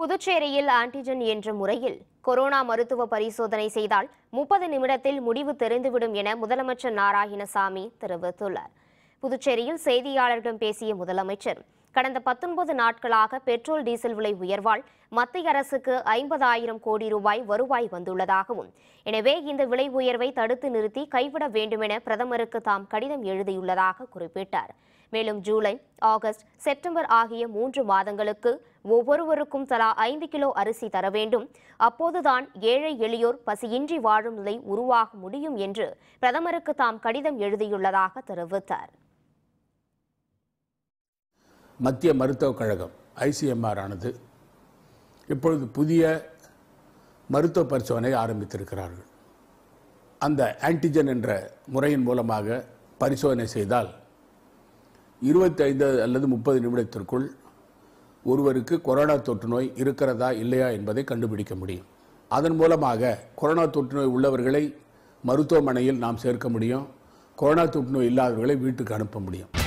புதுச்சேரியில் ஆன்டிஜென் என்ற முறையில் கொரோனா மருத்துவ பரிசோதனை செய்தால் முப்பது நிமிடத்தில் முடிவு தெரிந்துவிடும் என முதலமைச்சர் நாராயணசாமி தெரிவித்துள்ளார் புதுச்சேரியில் செய்தியாளர்களிடம் பேசிய முதலமைச்சர் கடந்த பத்தொன்பது நாட்களாக பெட்ரோல் டீசல் விலை உயர்வால் மத்திய அரசுக்கு ஐம்பதாயிரம் கோடி ரூபாய் வருவாய் வந்துள்ளதாகவும் எனவே இந்த விலை உயர்வை தடுத்து நிறுத்தி கைவிட வேண்டுமென பிரதமருக்கு தாம் கடிதம் எழுதியுள்ளதாக குறிப்பிட்டார் மேலும் ஜூலை ஆகஸ்ட் செப்டம்பர் ஆகிய மூன்று மாதங்களுக்கு ஒவ்வொருவருக்கும் தலா ஐந்து கிலோ அரிசி தர வேண்டும் அப்போதுதான் ஏழை எளியோர் பசியின்றி வாழும் நிலை உருவாக முடியும் என்று பிரதமருக்கு தாம் கடிதம் எழுதியுள்ளதாக தெரிவித்தார் மத்திய மருத்துவக் கழகம் ஐசிஎம்ஆர் ஆனது இப்பொழுது புதிய மருத்துவ பரிசோதனை ஆரம்பித்திருக்கிறார்கள் அந்த ஆன்டிஜன் என்ற முறையின் மூலமாக பரிசோதனை செய்தால் இருபத்தி ஐந்து அல்லது முப்பது நிமிடத்திற்குள் ஒருவருக்கு கொரோனா தொற்று நோய் இருக்கிறதா இல்லையா என்பதை கண்டுபிடிக்க முடியும் அதன் மூலமாக கொரோனா தொற்று நோய் உள்ளவர்களை மருத்துவமனையில் நாம் சேர்க்க முடியும் கொரோனா தொற்று நோய் இல்லாதவர்களை வீட்டுக்கு அனுப்ப முடியும்